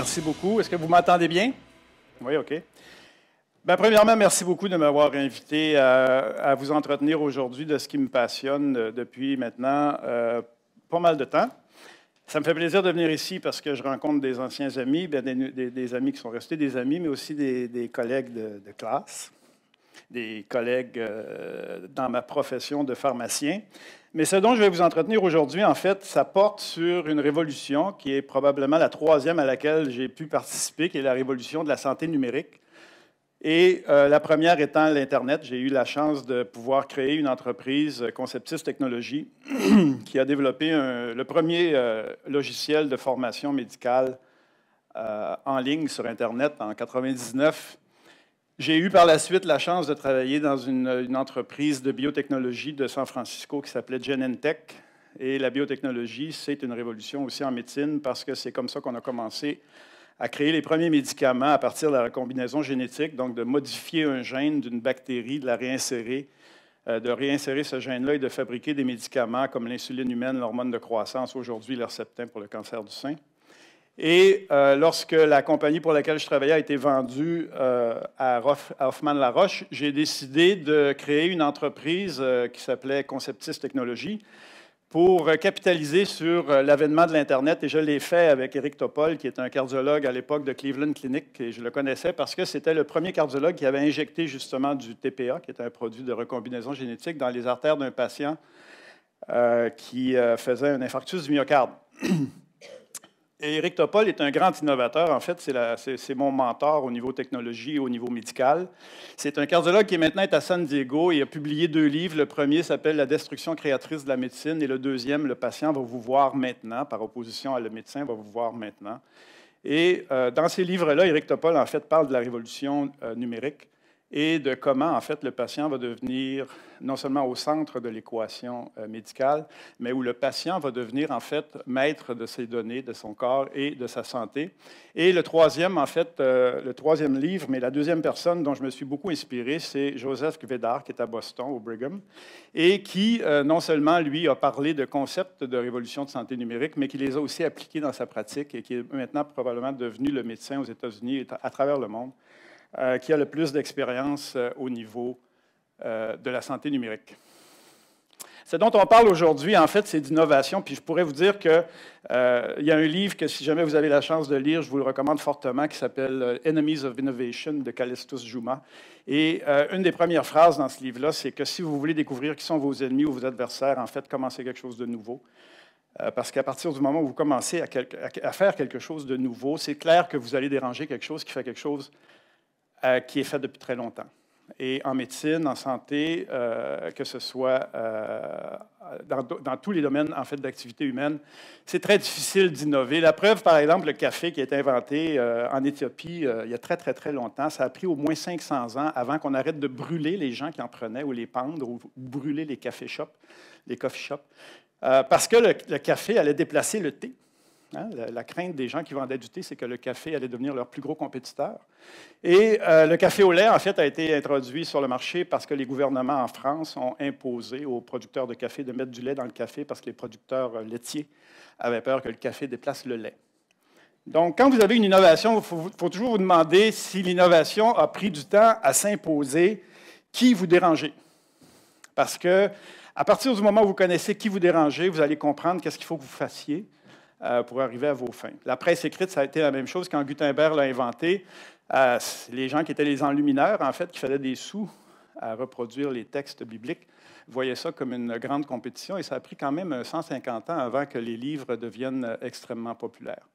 merci beaucoup. Est-ce que vous m'entendez bien? Oui, OK. Ben, premièrement, merci beaucoup de m'avoir invité euh, à, vous entretenir aujourd'hui de ce qui me passionne euh, depuis maintenant euh, pas mal de temps. Ça me fait plaisir de venir ici parce que je rencontre des anciens amis, ben, des, amis qui sont restés des amis, mais aussi des, collègues de, classe, des collègues dans ma profession de pharmacien. Mais ce dont je vais vous entretenir aujourd'hui, en fait, ça porte sur une révolution qui est probablement la troisième à laquelle j'ai pu participer, qui est la révolution de la santé numérique. Et euh, la première étant l'Internet. J'ai eu la chance de pouvoir créer une entreprise, euh, Conceptus Technologies, qui a développé le premier euh, logiciel de formation médicale en ligne sur Internet en 1999. J'ai eu par la suite la chance de travailler dans une, entreprise de biotechnologie de San Francisco qui s'appelait Genentech. Et la biotechnologie, c'est une révolution aussi en médecine parce que c'est comme ça qu'on a commencé à créer les premiers médicaments à partir de la combinaison génétique, donc de modifier un gène d'une bactérie, de la réinsérer, euh, de réinsérer ce gène-là et de fabriquer des médicaments comme l'insuline humaine, l'hormone de croissance, aujourd'hui le pour le cancer du sein. Et euh, lorsque la compagnie pour laquelle je travaillais a été vendue euh, à, Hoffman-Laroche, j'ai décidé de créer une entreprise euh, qui s'appelait Conceptis Technologies pour capitaliser sur l'avènement de l'Internet. Et je l'ai fait avec Eric Topol, qui est un cardiologue à l'époque de Cleveland Clinic. Et je le connaissais parce que c'était le premier cardiologue qui avait injecté justement du TPA, qui est un produit de recombinaison génétique, dans les artères d'un patient qui faisait un infarctus du myocarde. Eric Topol est un grand innovateur. En fait, c'est mon mentor au niveau technologie et au niveau médical. C'est un cardiologue qui est maintenant à San Diego et a publié deux livres. Le premier s'appelle La destruction créatrice de la médecine et le deuxième, Le patient va vous voir maintenant, par opposition à Le médecin va vous voir maintenant. Et euh, dans ces livres-là, Eric Topol, en fait, parle de la révolution euh, numérique et de comment, en fait, le patient va devenir non seulement au centre de l'équation euh, médicale, mais où le patient va devenir, en fait, maître de ses données, de son corps et de sa santé. Et le troisième, en fait, euh, le troisième livre, mais la deuxième personne dont je me suis beaucoup inspiré, c'est Joseph Kvedar, qui est à Boston, au Brigham, et qui, euh, non seulement, lui, a parlé de concepts de révolution de santé numérique, mais qui les a aussi appliqués dans sa pratique et qui est maintenant probablement devenu le médecin aux États-Unis et à travers le monde euh, qui a le plus d'expérience euh, au niveau euh, de la santé numérique. Ce dont on parle aujourd'hui, en fait, c'est d'innovation. Puis je pourrais vous dire qu'il euh, y a un livre que, si jamais vous avez la chance de lire, je vous le recommande fortement, qui s'appelle Enemies of Innovation de Callistus Juma. Et une des premières phrases dans ce livre-là, c'est que si vous voulez découvrir qui sont vos ennemis ou vos adversaires, en fait, commencez quelque chose de nouveau. parce qu'à partir du moment où vous commencez à, à faire quelque chose de nouveau, c'est clair que vous allez déranger quelque chose qui fait quelque chose euh, qui est fait depuis très longtemps. Et en médecine, en santé, euh, que ce soit euh, dans, tous les domaines en fait d'activité humaine, c'est très difficile d'innover. La preuve, par exemple, le café qui a été inventé en Éthiopie il y a très très très longtemps, ça a pris au moins 500 ans avant qu'on arrête de brûler les gens qui en prenaient ou les pendre ou, brûler les cafés shops, les coffee shops, parce que le café allait déplacer le thé. Hein, la, crainte des gens qui vendaient du thé, c'est que le café allait devenir leur plus gros compétiteur. Et euh, le café au lait, en fait, a été introduit sur le marché parce que les gouvernements en France ont imposé aux producteurs de café de mettre du lait dans le café parce que les producteurs euh, laitiers avaient peur que le café déplace le lait. Donc, quand vous avez une innovation, il faut, faut, toujours vous demander si l'innovation a pris du temps à s'imposer, qui vous dérangez. Parce que à partir du moment où vous connaissez qui vous dérangez, vous allez comprendre qu'est-ce qu'il faut que vous fassiez euh, pour arriver à vos fins. La presse écrite, ça a été la même chose quand Gutenberg l'a inventé. Euh, les gens qui étaient les enlumineurs, en fait, qui faisaient des sous à reproduire les textes bibliques, voyaient ça comme une grande compétition et ça a pris quand même 150 ans avant que les livres deviennent extrêmement populaires.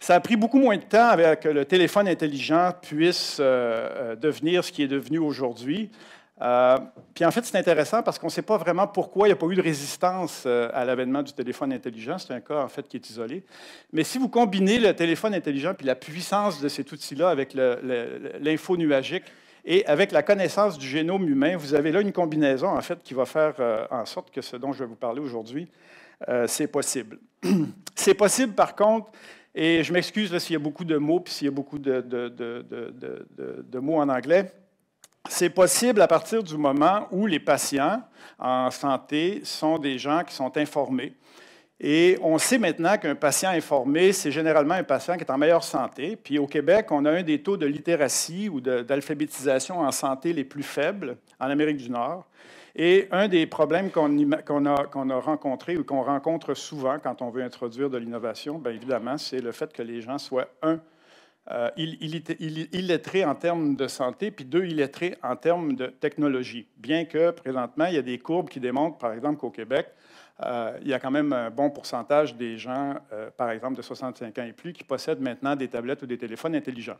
Ça a pris beaucoup moins de temps avec que le téléphone intelligent puisse euh, devenir ce qui est devenu aujourd'hui. Euh, puis en fait, c'est intéressant parce qu'on ne sait pas vraiment pourquoi il n'y a pas eu de résistance euh, à l'avènement du téléphone intelligent. C'est un cas en fait qui est isolé. Mais si vous combinez le téléphone intelligent puis la puissance de cet outil-là avec l'info nuagique et avec la connaissance du génome humain, vous avez là une combinaison en fait qui va faire euh, en sorte que ce dont je vais vous parler aujourd'hui, c'est possible. c'est possible par contre. Et je m'excuse s'il y a beaucoup de mots, puis s'il y a beaucoup de mots en anglais. C'est possible à partir du moment où les patients en santé sont des gens qui sont informés. Et on sait maintenant qu'un patient informé, c'est généralement un patient qui est en meilleure santé. Puis au Québec, on a un des taux de littératie ou d'alphabétisation en santé les plus faibles en Amérique du Nord. Et un des problèmes qu'on a, rencontrés ou qu'on rencontre souvent quand on veut introduire de l'innovation, bien évidemment, c'est le fait que les gens soient, un, est euh, très en termes de santé, puis deux très en termes de technologie. Bien que présentement, il y a des courbes qui démontrent, par exemple, qu'au Québec, euh, il y a quand même un bon pourcentage des gens, euh, par exemple de 65 ans et plus, qui possèdent maintenant des tablettes ou des téléphones intelligents.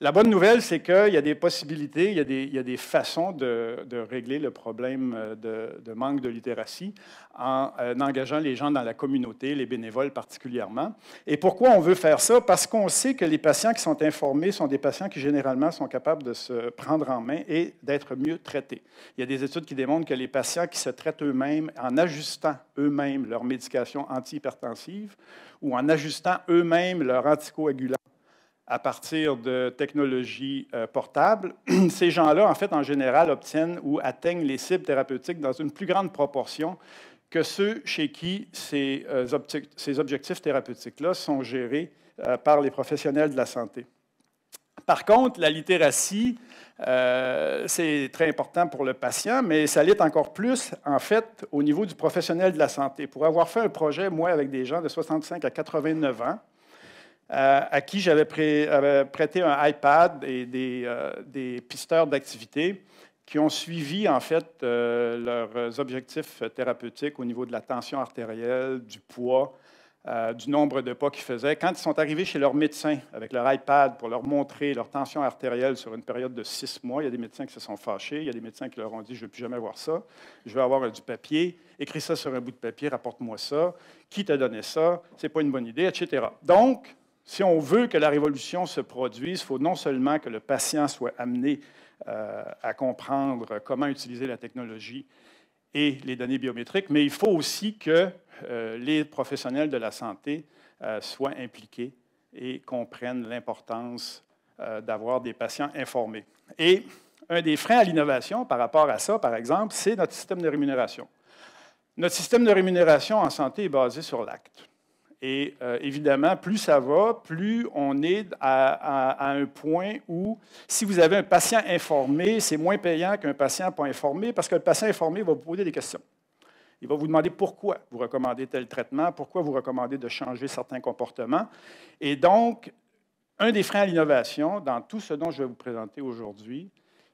La bonne nouvelle, c'est qu'il y a des possibilités, il y a des, façons de, régler le problème euh, de, manque de littératie en engageant les gens dans la communauté, les bénévoles particulièrement. Et pourquoi on veut faire ça? Parce qu'on sait que les patients qui sont informés sont des patients qui généralement sont capables de se prendre en main et d'être mieux traités. Il y a des études qui démontrent que les patients qui se traitent eux-mêmes en ajustant eux-mêmes leur médication antihypertensive ou en ajustant eux-mêmes leur anticoagulants à partir de technologies euh, portables, ces gens-là, en fait, en général, obtiennent ou atteignent les cibles thérapeutiques dans une plus grande proportion que ceux chez qui ces, euh, objectifs thérapeutiques-là sont gérés euh, par les professionnels de la santé. Par contre, la littératie euh, c'est très important pour le patient, mais ça l'est encore plus, en fait, au niveau du professionnel de la santé. Pour avoir fait un projet, moi, avec des gens de 65 à 89 ans, euh, à qui j'avais euh, prêté un iPad et des, des pisteurs d'activité qui ont suivi, en fait, leurs objectifs thérapeutiques au niveau de la tension artérielle, du poids, euh, du nombre de pas qu'ils faisaient. Quand ils sont arrivés chez leur médecin avec leur iPad pour leur montrer leur tension artérielle sur une période de six mois, il y a des médecins qui se sont fâchés, il y a des médecins qui leur ont dit Je ne veux plus jamais voir ça, je vais avoir du papier, écris ça sur un bout de papier, rapporte-moi ça, qui t'a donné ça, ce n'est pas une bonne idée, etc. Donc, si on veut que la révolution se produise, il faut non seulement que le patient soit amené euh, à comprendre comment utiliser la technologie, et les données biométriques, mais il faut aussi que euh, les professionnels de la santé euh, soient impliqués et comprennent l'importance euh, d'avoir des patients informés. Et un des freins à l'innovation par rapport à ça, par exemple, c'est notre système de rémunération. Notre système de rémunération en santé est basé sur l'acte. Et euh, évidemment, plus ça va, plus on est à, un point où, si vous avez un patient informé, c'est moins payant qu'un patient pas informé, parce que le patient informé va vous poser des questions. Il va vous demander pourquoi vous recommandez tel traitement, pourquoi vous recommandez de changer certains comportements. Et donc, un des freins à l'innovation, dans tout ce dont je vais vous présenter aujourd'hui,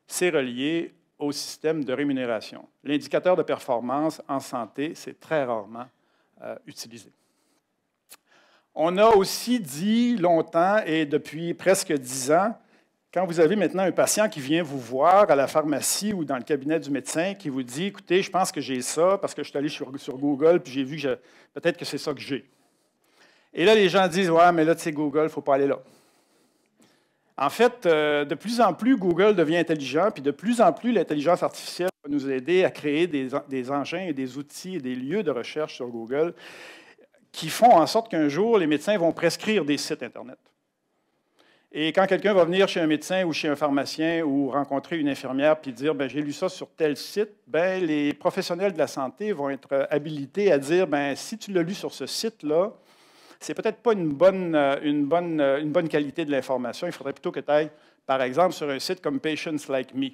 c'est relié au système de rémunération. L'indicateur de performance en santé, c'est très rarement euh, utilisé. On a aussi dit longtemps et depuis presque dix ans, quand vous avez maintenant un patient qui vient vous voir à la pharmacie ou dans le cabinet du médecin, qui vous dit, écoutez, je pense que j'ai ça parce que je suis allé sur, Google, puis j'ai vu que peut-être que c'est ça que j'ai. Et là, les gens disent, ouais, mais là, tu sais, Google, il ne faut pas aller là. En fait, euh, de plus en plus, Google devient intelligent, puis de plus en plus, l'intelligence artificielle va nous aider à créer des, des, engins et des outils et des lieux de recherche sur Google qui font en sorte qu'un jour, les médecins vont prescrire des sites Internet. Et quand quelqu'un va venir chez un médecin ou chez un pharmacien ou rencontrer une infirmière puis dire ben, j'ai lu ça sur tel site, ben les professionnels de la santé vont être euh, habilités à dire ben si tu l'as lu sur ce site là, c'est peut-être pas une bonne, euh, une, bonne, euh, une bonne qualité de l'information. Il faudrait plutôt que tu ailles, par exemple, sur un site comme Patients Like Me.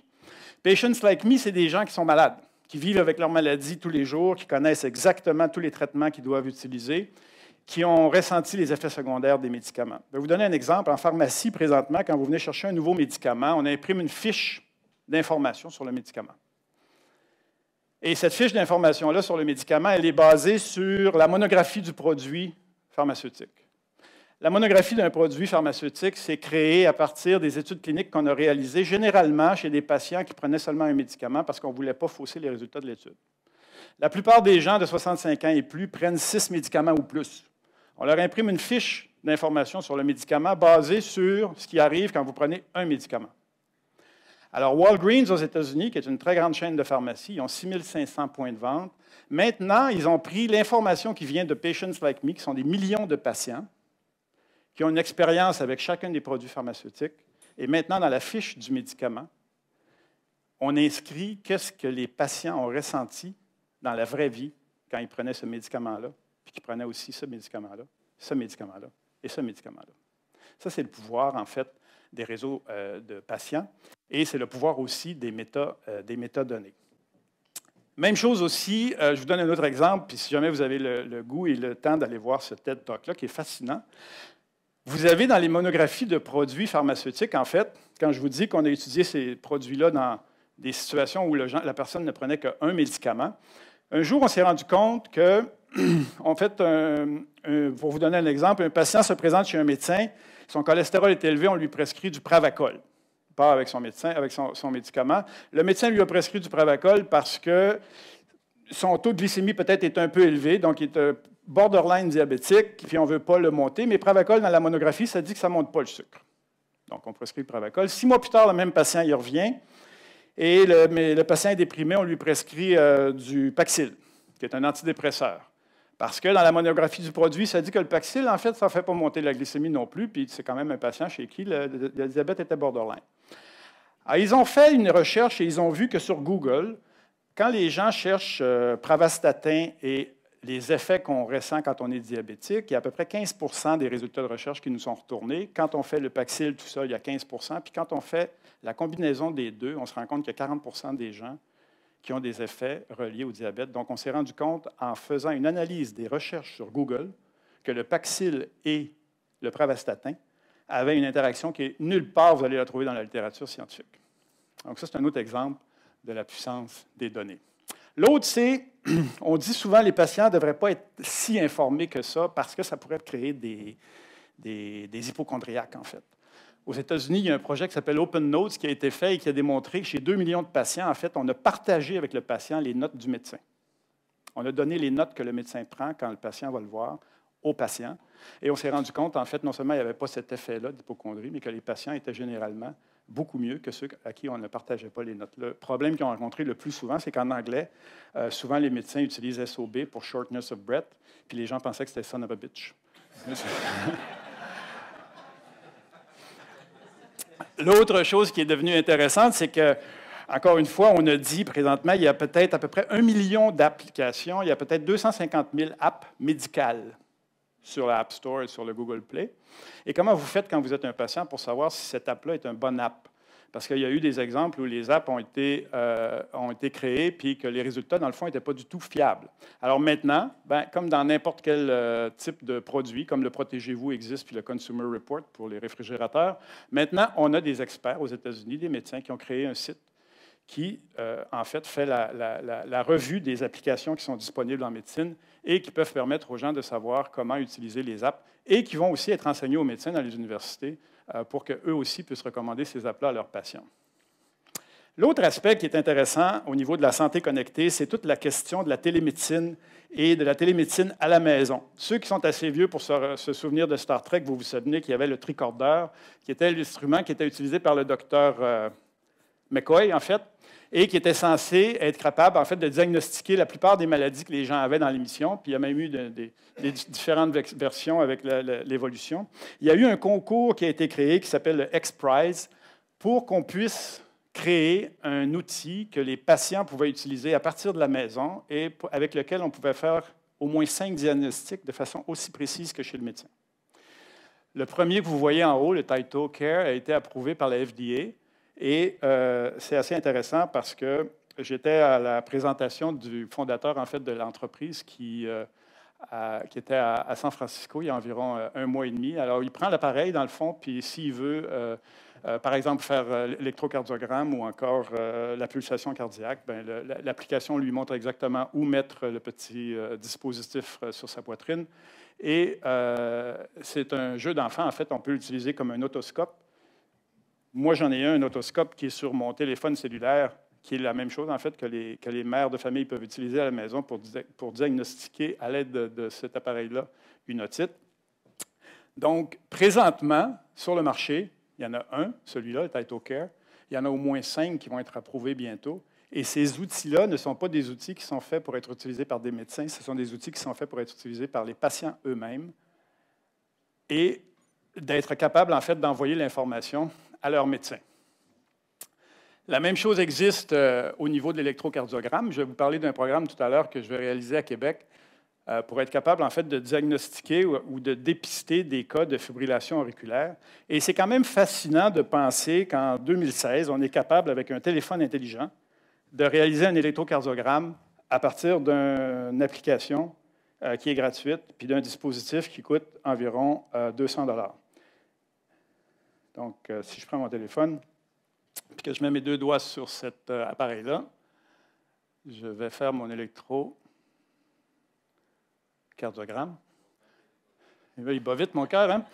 Patients Like Me, c'est des gens qui sont malades qui vivent avec leur maladie tous les jours, qui connaissent exactement tous les traitements qu'ils doivent utiliser, qui ont ressenti les effets secondaires des médicaments. Je vais vous donner un exemple. En pharmacie, présentement, quand vous venez chercher un nouveau médicament, on imprime une fiche d'information sur le médicament. Et cette fiche d'information-là sur le médicament, elle est basée sur la monographie du produit pharmaceutique. La monographie d'un produit pharmaceutique s'est créée à partir des études cliniques qu'on a réalisées généralement chez des patients qui prenaient seulement un médicament parce qu'on ne voulait pas fausser les résultats de l'étude. La plupart des gens de 65 ans et plus prennent six médicaments ou plus. On leur imprime une fiche d'information sur le médicament basée sur ce qui arrive quand vous prenez un médicament. Alors, Walgreens aux États-Unis, qui est une très grande chaîne de pharmacie, ils ont 6500 points de vente. Maintenant, ils ont pris l'information qui vient de Patients Like Me, qui sont des millions de patients, qui ont une expérience avec chacun des produits pharmaceutiques. Et maintenant, dans la fiche du médicament, on inscrit qu'est-ce que les patients ont ressenti dans la vraie vie quand ils prenaient ce médicament-là, puis qu'ils prenaient aussi ce médicament-là, ce médicament-là et ce médicament-là. Ça, c'est le pouvoir, en fait, des réseaux euh, de patients et c'est le pouvoir aussi des, méta, euh, données. Même chose aussi, euh, je vous donne un autre exemple, puis si jamais vous avez le goût et le temps d'aller voir ce TED Talk-là, qui est fascinant, vous avez dans les monographies de produits pharmaceutiques, en fait, quand je vous dis qu'on a étudié ces produits-là dans des situations où le, la personne ne prenait qu'un médicament, un jour, on s'est rendu compte que, en fait, pour vous donner un exemple, un patient se présente chez un médecin, son cholestérol est élevé, on lui prescrit du pravacol. pas avec son médecin, avec son, son médicament. Le médecin lui a prescrit du pravacol parce que son taux de glycémie peut-être est un peu élevé, donc il est euh, borderline diabétique, puis on ne veut pas le monter, mais Pravacol, dans la monographie, ça dit que ça ne monte pas le sucre. Donc, on prescrit Pravacol. Six mois plus tard, le même patient y revient, et le, patient est déprimé, on lui prescrit euh, du Paxil, qui est un antidépresseur. Parce que dans la monographie du produit, ça dit que le Paxil, en fait, ça ne fait pas monter la glycémie non plus, puis c'est quand même un patient chez qui le, diabète était borderline. Alors, ah, ils ont fait une recherche et ils ont vu que sur Google, quand les gens cherchent euh, pravastatin et les effets qu'on ressent quand on est diabétique, il y a à peu près 15 des résultats de recherche qui nous sont retournés. Quand on fait le Paxil, tout seul. il y a 15 Puis quand on fait la combinaison des deux, on se rend compte qu'il y a 40 des gens qui ont des effets reliés au diabète. Donc, on s'est rendu compte en faisant une analyse des recherches sur Google que le Paxil et le Pravastatin avaient une interaction qui est nulle part, vous allez la trouver dans la littérature scientifique. Donc, ça, c'est un autre exemple de la puissance des données. L'autre, c'est on dit souvent que les patients ne devraient pas être si informés que ça parce que ça pourrait créer des, des, hypochondriaques, en fait. Aux États-Unis, il y a un projet qui s'appelle Open Notes qui a été fait et qui a démontré que chez 2 millions de patients, en fait, on a partagé avec le patient les notes du médecin. On a donné les notes que le médecin prend quand le patient va le voir aux patients. Et on s'est rendu compte, en fait, non seulement il n'y avait pas cet effet-là d'hypochondrie, mais que les patients étaient généralement beaucoup mieux que ceux à qui on ne partageait pas les notes. Le problème qu'ils ont rencontré le plus souvent, c'est qu'en anglais, euh, souvent les médecins utilisent SOB pour shortness of breath, puis les gens pensaient que c'était son of a bitch. L'autre chose qui est devenue intéressante, c'est que encore une fois, on a dit présentement, il y a peut-être à peu près un million d'applications, il y a peut-être 250 000 apps médicales sur l'App Store et sur le Google Play. Et comment vous faites quand vous êtes un patient pour savoir si cette app-là est une bonne app? Parce qu'il y a eu des exemples où les apps ont été, euh, ont été créées puis que les résultats, dans le fond, n'étaient pas du tout fiables. Alors maintenant, ben, comme dans n'importe quel euh, type de produit, comme le Protégez-vous existe puis le Consumer Report pour les réfrigérateurs, maintenant, on a des experts aux États-Unis, des médecins qui ont créé un site qui, euh, en fait, fait la, revue des applications qui sont disponibles en médecine et qui peuvent permettre aux gens de savoir comment utiliser les apps et qui vont aussi être enseignés aux médecins dans les universités euh, pour pour qu'eux aussi puissent recommander ces apps-là à leurs patients. L'autre aspect qui est intéressant au niveau de la santé connectée, c'est toute la question de la télémédecine et de la télémédecine à la maison. Ceux qui sont assez vieux pour se, souvenir de Star Trek, vous vous souvenez qu'il y avait le tricordeur, qui était l'instrument qui était utilisé par le docteur euh, McCoy, en fait, et qui était censé être capable, en fait, de diagnostiquer la plupart des maladies que les gens avaient dans l'émission. Puis il y a même eu des différentes versions avec l'évolution. Il y a eu un concours qui a été créé qui s'appelle le X-Prize pour qu'on puisse créer un outil que les patients pouvaient utiliser à partir de la maison et avec lequel on pouvait faire au moins cinq diagnostics de façon aussi précise que chez le médecin. Le premier que vous voyez en haut, le Title Care, a été approuvé par la FDA. Et euh, c'est assez intéressant parce que j'étais à la présentation du fondateur, en fait, de l'entreprise qui, euh, qui était à, San Francisco il y a environ euh, un mois et demi. Alors, il prend l'appareil, dans le fond, puis s'il veut... par exemple, faire l'électrocardiogramme ou encore la pulsation cardiaque, ben, l'application lui montre exactement où mettre le petit dispositif sur sa poitrine. Et c'est un jeu d'enfant, en fait, on peut l'utiliser comme un otoscope. Moi, j'en ai un, un otoscope qui est sur mon téléphone cellulaire, qui est la même chose, en fait, que les, que les mères de famille peuvent utiliser à la maison pour, diagnostiquer à l'aide de, cet appareil-là une otite. Donc, présentement, sur le marché, il y en a un, celui-là, Title Care. Il y en a au moins cinq qui vont être approuvés bientôt. Et ces outils-là ne sont pas des outils qui sont faits pour être utilisés par des médecins, ce sont des outils qui sont faits pour être utilisés par les patients eux-mêmes et d'être capable, en fait, d'envoyer l'information à leur médecin. La même chose existe euh, au niveau de l'électrocardiogramme. Je vais vous parler d'un programme tout à l'heure que je vais réaliser à Québec euh, pour être capable, en fait, de diagnostiquer ou, de dépister des cas de fibrillation auriculaire. Et c'est quand même fascinant de penser qu'en 2016, on est capable, avec un téléphone intelligent, de réaliser un électrocardiogramme à partir d'une application euh, qui est gratuite, puis d'un dispositif qui coûte environ 200 donc, euh, si je prends mon téléphone et que je mets mes deux doigts sur cet euh, appareil-là, je vais faire mon électrocardiogramme. il bat vite mon cœur. Hein?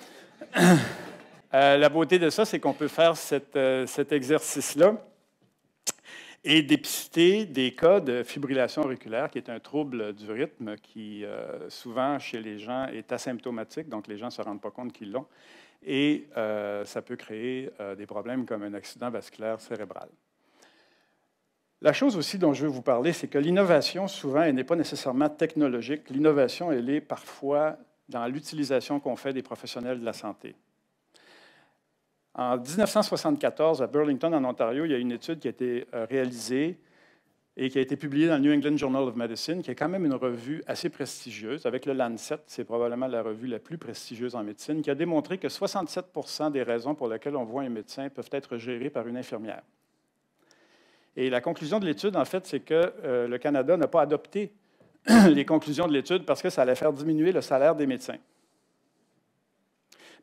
Euh, la beauté de ça, c'est qu'on peut faire cet exercice-là et dépister des cas de fibrillation auriculaire, qui est un trouble du rythme qui, souvent, chez les gens, est asymptomatique, donc les gens ne se rendent pas compte qu'ils l'ont, et euh, ça peut créer euh, des problèmes comme un accident vasculaire cérébral. La chose aussi dont je veux vous parler, c'est que l'innovation, souvent, elle n'est pas nécessairement technologique. L'innovation, elle est parfois dans l'utilisation qu'on fait des professionnels de la santé. En 1974, à Burlington, en Ontario, il y a une étude qui a été euh, réalisée et qui a été publié dans le New England Journal of Medicine, qui est quand même une revue assez prestigieuse. Avec le Lancet, c'est probablement la revue la plus prestigieuse en médecine, qui a démontré que 67 des raisons pour lesquelles on voit un médecin peuvent être gérées par une infirmière. Et la conclusion de l'étude, en fait, c'est que euh, le Canada n'a pas adopté les conclusions de l'étude parce que ça allait faire diminuer le salaire des médecins.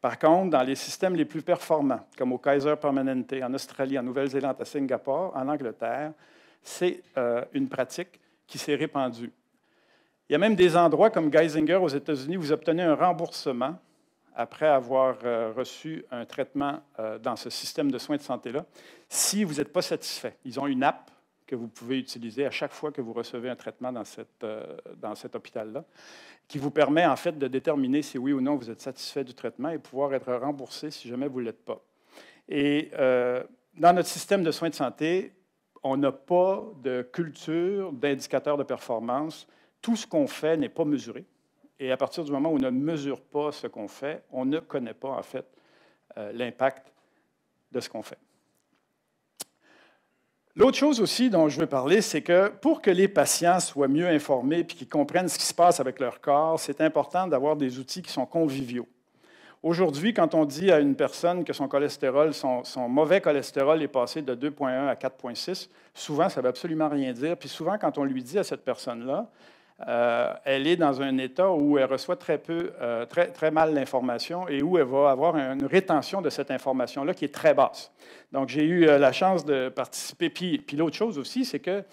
Par contre, dans les systèmes les plus performants, comme au Kaiser Permanente en Australie, en Nouvelle-Zélande, à Singapour, en Angleterre, c'est euh, une pratique qui s'est répandue. Il y a même des endroits comme Geisinger aux États-Unis où vous obtenez un remboursement après avoir euh, reçu un traitement euh, dans ce système de soins de santé-là, si vous n'êtes pas satisfait. Ils ont une app que vous pouvez utiliser à chaque fois que vous recevez un traitement dans, dans cet hôpital-là, qui vous permet en fait de déterminer si oui ou non vous êtes satisfait du traitement et pouvoir être remboursé si jamais vous ne l'êtes pas. Et dans notre système de soins de santé, on n'a pas de culture d'indicateurs de performance. Tout ce qu'on fait n'est pas mesuré. Et à partir du moment où on ne mesure pas ce qu'on fait, on ne connaît pas, en fait, euh, l'impact de ce qu'on fait. L'autre chose aussi dont je veux parler, c'est que pour que les patients soient mieux informés et qu'ils comprennent ce qui se passe avec leur corps, c'est important d'avoir des outils qui sont conviviaux. Aujourd'hui, quand on dit à une personne que son cholestérol, son, mauvais cholestérol est passé de 2,1 à 4,6, souvent, ça ne veut absolument rien dire. Puis souvent, quand on lui dit à cette personne-là, euh, elle est dans un état où elle reçoit très peu, euh, très, très mal l'information et où elle va avoir une rétention de cette information-là qui est très basse. Donc, j'ai eu euh, la chance de participer. Puis, l'autre chose aussi, c'est que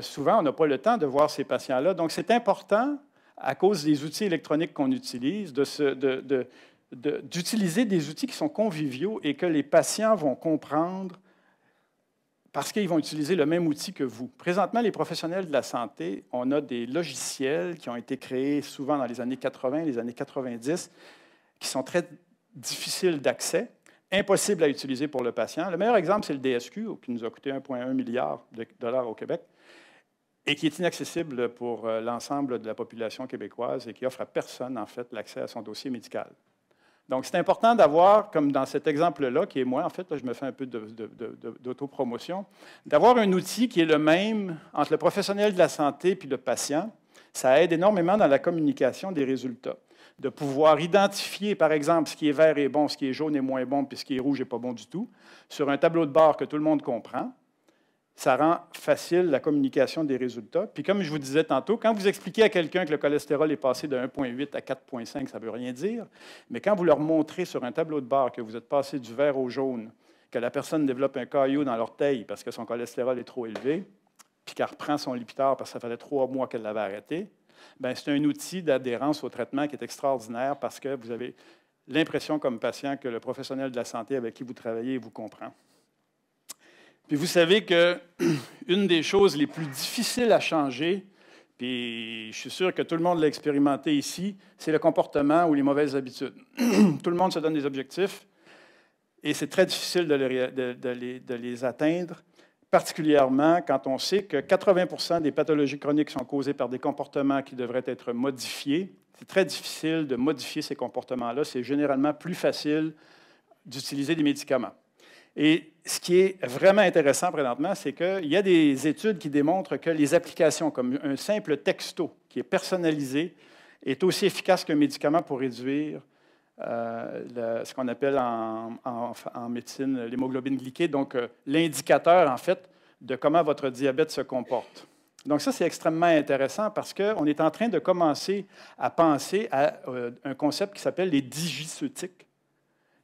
souvent, on n'a pas le temps de voir ces patients-là. Donc, c'est important, à cause des outils électroniques qu'on utilise, de, se, de, de, d'utiliser des outils qui sont conviviaux et que les patients vont comprendre parce qu'ils vont utiliser le même outil que vous. Présentement, les professionnels de la santé, on a des logiciels qui ont été créés souvent dans les années 80, les années 90, qui sont très difficiles d'accès, impossibles à utiliser pour le patient. Le meilleur exemple, c'est le DSQ, qui nous a coûté 1,1 milliard de dollars au Québec et qui est inaccessible pour euh, l'ensemble de la population québécoise et qui offre à personne, en fait, l'accès à son dossier médical. Donc, c'est important d'avoir, comme dans cet exemple-là, qui est moi, en fait, là, je me fais un peu d'autopromotion, d'avoir un outil qui est le même entre le professionnel de la santé et le patient. Ça aide énormément dans la communication des résultats. De pouvoir identifier, par exemple, ce qui est vert est bon, ce qui est jaune est moins bon, puis ce qui est rouge n'est pas bon du tout, sur un tableau de bord que tout le monde comprend ça rend facile la communication des résultats. Puis comme je vous disais tantôt, quand vous expliquez à quelqu'un que le cholestérol est passé de 1,8 à 4,5, ça ne veut rien dire. Mais quand vous leur montrez sur un tableau de bord que vous êtes passé du vert au jaune, que la personne développe un caillou dans l'orteil parce que son cholestérol est trop élevé, puis qu'elle reprend son lipitor parce que ça faisait trois mois qu'elle l'avait arrêté, ben, c'est un outil d'adhérence au traitement qui est extraordinaire parce que vous avez l'impression comme patient que le professionnel de la santé avec qui vous travaillez vous comprend. Puis vous savez que une des choses les plus difficiles à changer, puis je suis sûr que tout le monde l'a expérimenté ici, c'est le comportement ou les mauvaises habitudes. tout le monde se donne des objectifs et c'est très difficile de de les, atteindre, particulièrement quand on sait que 80 des pathologies chroniques sont causées par des comportements qui devraient être modifiés. C'est très difficile de modifier ces comportements-là. C'est généralement plus facile d'utiliser des médicaments. Et ce qui est vraiment intéressant présentement, c'est qu'il y a des études qui démontrent que les applications, comme un simple texto qui est personnalisé, est aussi efficace qu'un médicament pour réduire euh, ce qu'on appelle en, médecine l'hémoglobine glyquée, donc euh, l'indicateur, en fait, de comment votre diabète se comporte. Donc ça, c'est extrêmement intéressant parce qu'on est en train de commencer à penser à euh, un concept qui s'appelle les digiceutiques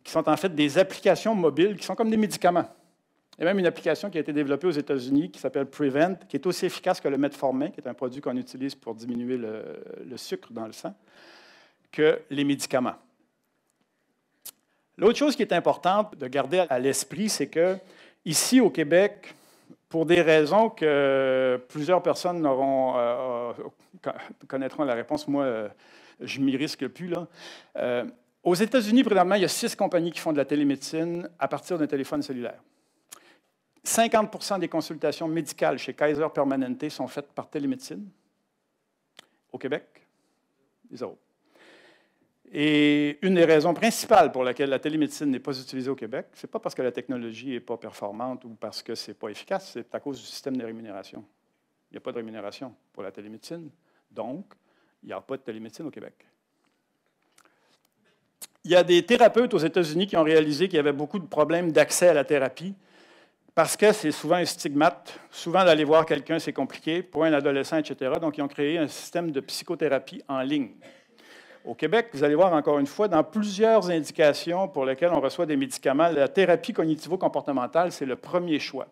qui sont en fait des applications mobiles qui sont comme des médicaments. Il y a même une application qui a été développée aux États-Unis qui s'appelle Prevent, qui est aussi efficace que le metformin, qui est un produit qu'on utilise pour diminuer le, sucre dans le sang, que les médicaments. L'autre chose qui est importante de garder à l'esprit, c'est que ici au Québec, pour des raisons que plusieurs personnes auront, euh, euh, connaîtront la réponse, moi, euh, je m'y risque plus, là. Aux États-Unis, présentement, il y a six compagnies qui font de la télémédecine à partir d'un téléphone cellulaire. 50 des consultations médicales chez Kaiser Permanente sont faites par télémédecine. Au Québec, disons. Et une des raisons principales pour laquelle la télémédecine n'est pas utilisée au Québec, ce n'est pas parce que la technologie n'est pas performante ou parce que ce n'est pas efficace, c'est à cause du système de rémunération. Il n'y a pas de rémunération pour la télémédecine. Donc, il n'y a pas de télémédecine au Québec il y a des thérapeutes aux États-Unis qui ont réalisé qu'il y avait beaucoup de problèmes d'accès à la thérapie parce que c'est souvent un stigmate. Souvent, d'aller voir quelqu'un, c'est compliqué pour un adolescent, etc. Donc, ils ont créé un système de psychothérapie en ligne. Au Québec, vous allez voir encore une fois, dans plusieurs indications pour lesquelles on reçoit des médicaments, la thérapie cognitivo-comportementale, c'est le premier choix.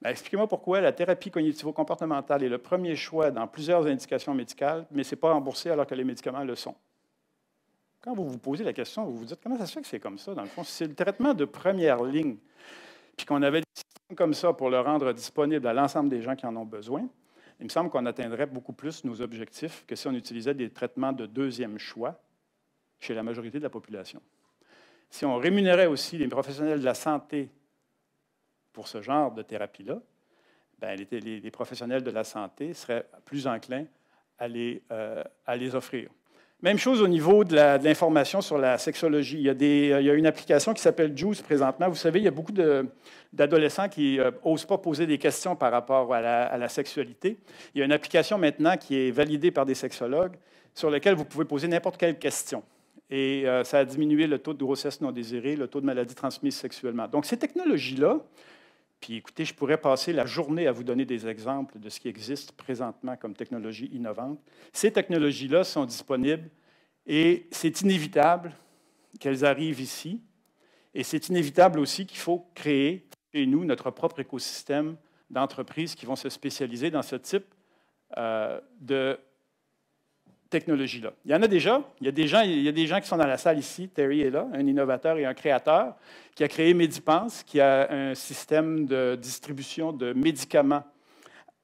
Ben, expliquez-moi pourquoi la thérapie cognitivo-comportementale est le premier choix dans plusieurs indications médicales, mais ce n'est pas remboursé alors que les médicaments le sont. Quand vous vous posez la question, vous vous dites comment ça se fait que c'est comme ça, dans le fond? C'est le traitement de première ligne, puis qu'on avait des systèmes comme ça pour le rendre disponible à l'ensemble des gens qui en ont besoin, il me semble qu'on atteindrait beaucoup plus nos objectifs que si on utilisait des traitements de deuxième choix chez la majorité de la population. Si on rémunérait aussi les professionnels de la santé pour ce genre de thérapie-là, ben, les, les, professionnels de la santé seraient plus enclins à euh, à les offrir. Même chose au niveau de l'information sur la sexologie. Euh, il y, a une application qui s'appelle Juice présentement. Vous savez, il y a beaucoup d'adolescents qui n'osent euh, pas poser des questions par rapport à la, sexualité. Il y a une application maintenant qui est validée par des sexologues sur laquelle vous pouvez poser n'importe quelle question. Et euh, ça a diminué le taux de grossesse non désirée, le taux de maladies transmises sexuellement. Donc, ces technologies-là, puis écoutez, je pourrais passer la journée à vous donner des exemples de ce qui existe présentement comme technologie innovante. Ces technologies-là sont disponibles et c'est inévitable qu'elles arrivent ici. Et c'est inévitable aussi qu'il faut créer chez nous notre propre écosystème d'entreprises qui vont se spécialiser dans ce type euh, de technologie-là. Il y en a déjà. Il y a des gens, il y des gens qui sont dans la salle ici. Terry est là, un innovateur et un créateur, qui a créé Medipense, qui a un système de distribution de médicaments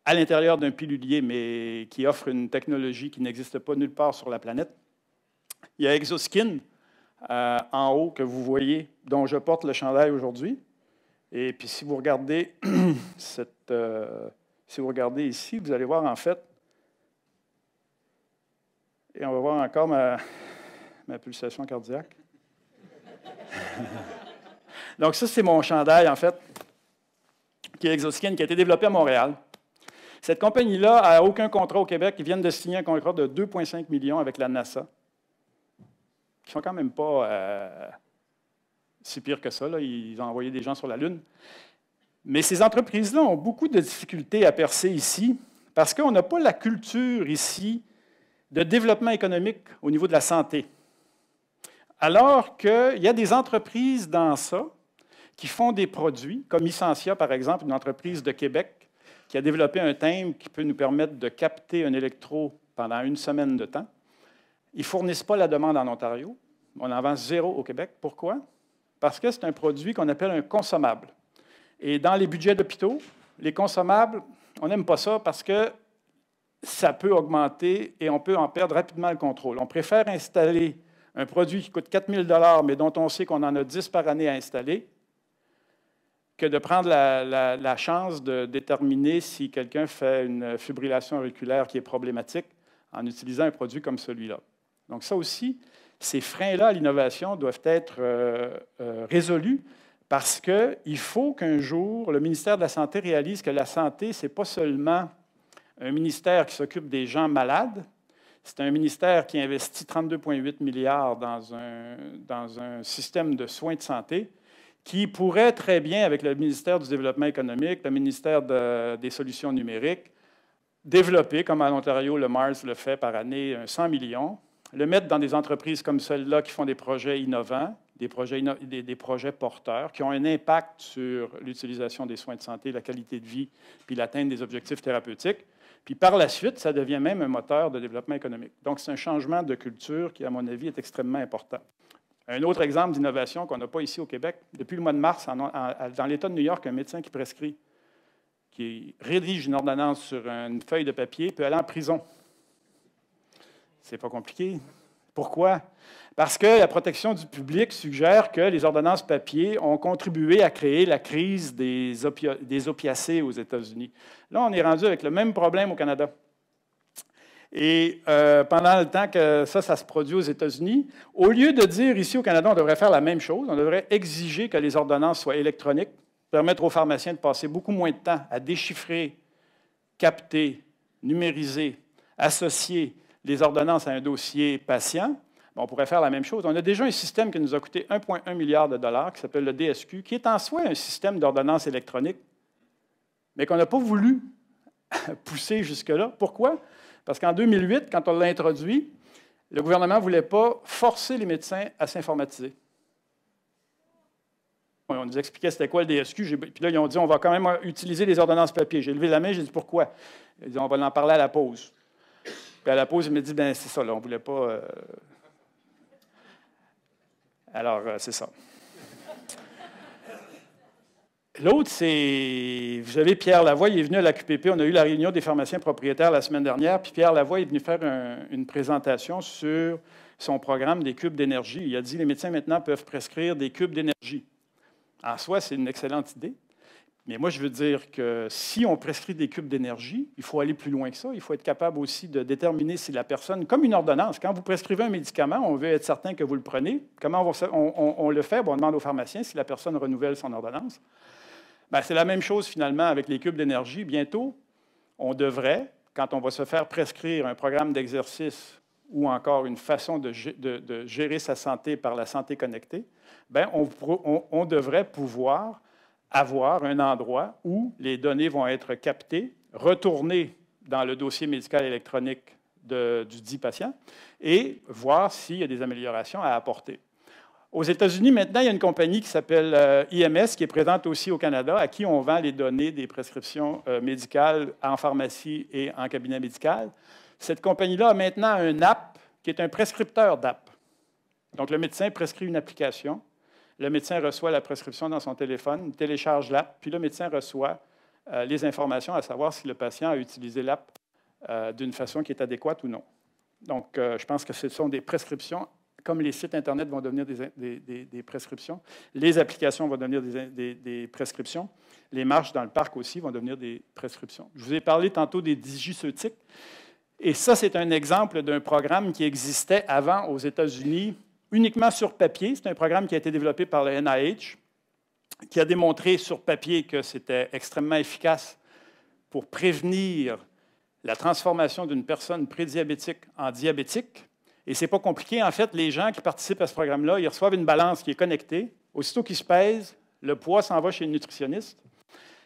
à l'intérieur d'un pilulier, mais qui offre une technologie qui n'existe pas nulle part sur la planète. Il y a Exoskin euh, en haut que vous voyez, dont je porte le chandail aujourd'hui. Et puis si vous regardez euh, si vous regardez ici, vous allez voir en fait et on va voir encore ma, pulsation cardiaque. Donc, ça, c'est mon chandail, en fait, qui est Exoskin, qui a été développé à Montréal. Cette compagnie-là n'a aucun contrat au Québec. Ils viennent de signer un contrat de 2,5 millions avec la NASA. Ils ne sont quand même pas euh, si pires que ça. Ils ont envoyé des gens sur la Lune. Mais ces entreprises-là ont beaucoup de difficultés à percer ici parce qu'on n'a pas la culture ici de développement économique au niveau de la santé. Alors qu'il y a des entreprises dans ça qui font des produits, comme Essentia, par exemple, une entreprise de Québec qui a développé un thème qui peut nous permettre de capter un électro pendant une semaine de temps. Ils ne fournissent pas la demande en Ontario. On avance zéro au Québec. Pourquoi? Parce que c'est un produit qu'on appelle un consommable. Et dans les budgets d'hôpitaux, les consommables, on n'aime pas ça parce que ça peut augmenter et on peut en perdre rapidement le contrôle. On préfère installer un produit qui coûte 4 000 mais dont on sait qu'on en a 10 par année à installer, que de prendre la, chance de déterminer si quelqu'un fait une fibrillation auriculaire qui est problématique en utilisant un produit comme celui-là. Donc ça aussi, ces freins-là à l'innovation doivent être euh, euh, résolus parce qu'il faut qu'un jour, le ministère de la Santé réalise que la santé, ce n'est pas seulement un ministère qui s'occupe des gens malades. C'est un ministère qui investit 32,8 milliards dans un, dans un système de soins de santé qui pourrait très bien, avec le ministère du Développement économique, le ministère des Solutions numériques, développer, comme à l'Ontario, le MARS le fait par année, 100 millions, le mettre dans des entreprises comme celles là qui font des projets innovants, des projets, des projets porteurs, qui ont un impact sur l'utilisation des soins de santé, la qualité de vie, puis l'atteinte des objectifs thérapeutiques. Puis par la suite, ça devient même un moteur de développement économique. Donc, c'est un changement de culture qui, à mon avis, est extrêmement important. Un autre exemple d'innovation qu'on n'a pas ici au Québec, depuis le mois de mars, dans l'État de New York, un médecin qui prescrit, qui rédige une ordonnance sur une feuille de papier, peut aller en prison. C'est pas compliqué. Pourquoi? Parce que la protection du public suggère que les ordonnances papier ont contribué à créer la crise des, opiacés aux États-Unis. Là, on est rendu avec le même problème au Canada. Et euh, pendant le temps que ça, ça se produit aux États-Unis, au lieu de dire ici au Canada, on devrait faire la même chose, on devrait exiger que les ordonnances soient électroniques, permettre aux pharmaciens de passer beaucoup moins de temps à déchiffrer, capter, numériser, associer les ordonnances à un dossier patient ben, on pourrait faire la même chose. On a déjà un système qui nous a coûté 1,1 milliard de dollars, qui s'appelle le DSQ, qui est en soi un système d'ordonnance électronique, mais qu'on n'a pas voulu pousser jusque-là. Pourquoi? Parce qu'en 2008, quand on l'a introduit, le gouvernement ne voulait pas forcer les médecins à s'informatiser. On nous expliquait c'était quoi le DSQ. Puis là, ils ont dit on va quand même utiliser les ordonnances papier. J'ai levé la main, j'ai dit pourquoi. Ils ont dit on va en parler à la pause. Puis à la pause, il me dit bien, c'est ça, on ne voulait pas. Euh, alors, euh, c'est ça. L'autre, c'est. Vous avez Pierre Lavoie, il est venu à la QPP. On a eu la réunion des pharmaciens propriétaires la semaine dernière. Puis Pierre Lavoie est venu faire une présentation sur son programme des cubes d'énergie. Il a dit les médecins maintenant peuvent prescrire des cubes d'énergie. En soi, c'est une excellente idée. Mais moi, je veux dire que si on prescrit des cubes d'énergie, il faut aller plus loin que ça. Il faut être capable aussi de déterminer si la personne, comme une ordonnance, quand vous prescrivez un médicament, on veut être certain que vous le prenez. Comment on, le fait? on demande au pharmacien si la personne renouvelle son ordonnance. Ben, c'est la même chose finalement avec les cubes d'énergie. Bientôt, on devrait, quand on va se faire prescrire un programme d'exercice ou encore une façon de, gérer sa santé par la santé connectée, ben, on devrait pouvoir avoir un endroit où les données vont être captées, retournées dans le dossier médical électronique du dit patient et voir s'il y a des améliorations à apporter. Aux États-Unis, maintenant, il y a une compagnie qui s'appelle euh, IMS, qui est présente aussi au Canada, à qui on vend les données des prescriptions euh, médicales en pharmacie et en cabinet médical. Cette compagnie-là a maintenant un app qui est un prescripteur d'app. Donc, le médecin prescrit une application le médecin reçoit la prescription dans son téléphone, télécharge l'app, puis le médecin reçoit euh, les informations à savoir si le patient a utilisé l'app euh, d'une façon qui est adéquate ou non. Donc, euh, je pense que ce sont des prescriptions, comme les sites Internet vont devenir des, prescriptions, les applications vont devenir des, prescriptions, les marches dans le parc aussi vont devenir des prescriptions. Je vous ai parlé tantôt des digiceutiques, et ça, c'est un exemple d'un programme qui existait avant aux États-Unis uniquement sur papier. C'est un programme qui a été développé par le NIH, qui a démontré sur papier que c'était extrêmement efficace pour prévenir la transformation d'une personne prédiabétique en diabétique. Et c'est pas compliqué. En fait, les gens qui participent à ce programme-là, ils reçoivent une balance qui est connectée. Aussitôt qu'ils se pèsent, le poids s'en va chez le nutritionniste.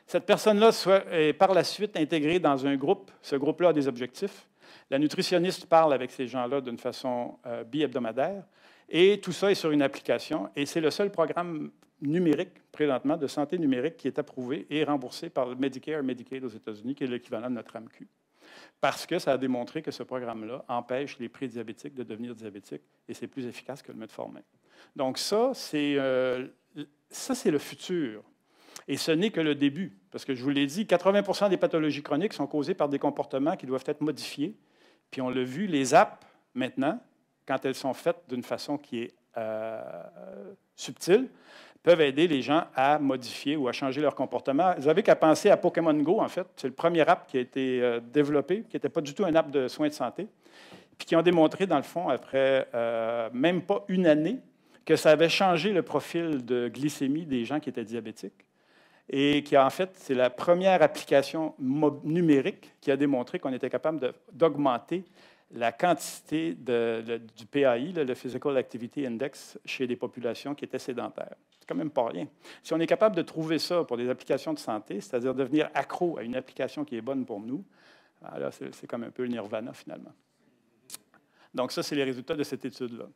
Cette personne-là est par la suite intégrée dans un groupe. Ce groupe-là a des objectifs. La nutritionniste parle avec ces gens-là d'une façon euh, bi-hebdomadaire. Et tout ça est sur une application. Et c'est le seul programme numérique, présentement, de santé numérique qui est approuvé et remboursé par le Medicare Medicaid aux États-Unis, qui est l'équivalent de notre AMQ. Parce que ça a démontré que ce programme-là empêche les prédiabétiques de devenir diabétiques et c'est plus efficace que le metformin. Donc, ça, c'est euh, c'est le futur. Et ce n'est que le début. Parce que je vous l'ai dit, 80 des pathologies chroniques sont causées par des comportements qui doivent être modifiés puis on l'a vu, les apps, maintenant, quand elles sont faites d'une façon qui est euh, subtile, peuvent aider les gens à modifier ou à changer leur comportement. Vous n'avez qu'à penser à Pokémon Go, en fait. C'est le premier app qui a été euh, développé, qui n'était pas du tout un app de soins de santé, puis qui ont démontré, dans le fond, après euh, même pas une année, que ça avait changé le profil de glycémie des gens qui étaient diabétiques et qui, en fait, c'est la première application numérique qui a démontré qu'on était capable d'augmenter la quantité du PAI, le, Physical Activity Index, chez des populations qui étaient sédentaires. C'est quand même pas rien. Si on est capable de trouver ça pour des applications de santé, c'est-à-dire devenir accro à une application qui est bonne pour nous, alors ah c'est comme un peu le nirvana finalement. Donc ça, c'est les résultats de cette étude-là.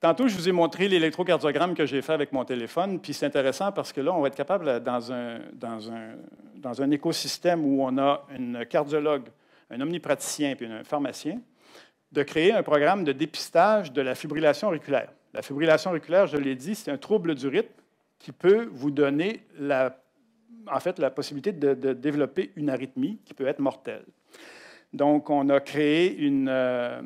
Tantôt, je vous ai montré l'électrocardiogramme que j'ai fait avec mon téléphone, puis c'est intéressant parce que là, on va être capable, dans un, dans un, dans un écosystème où on a une cardiologue, un omnipraticien puis un pharmacien, de créer un programme de dépistage de la fibrillation auriculaire. La fibrillation auriculaire, je l'ai dit, c'est un trouble du rythme qui peut vous donner la, en fait, la possibilité de, développer une arythmie qui peut être mortelle. Donc, on a créé une, euh,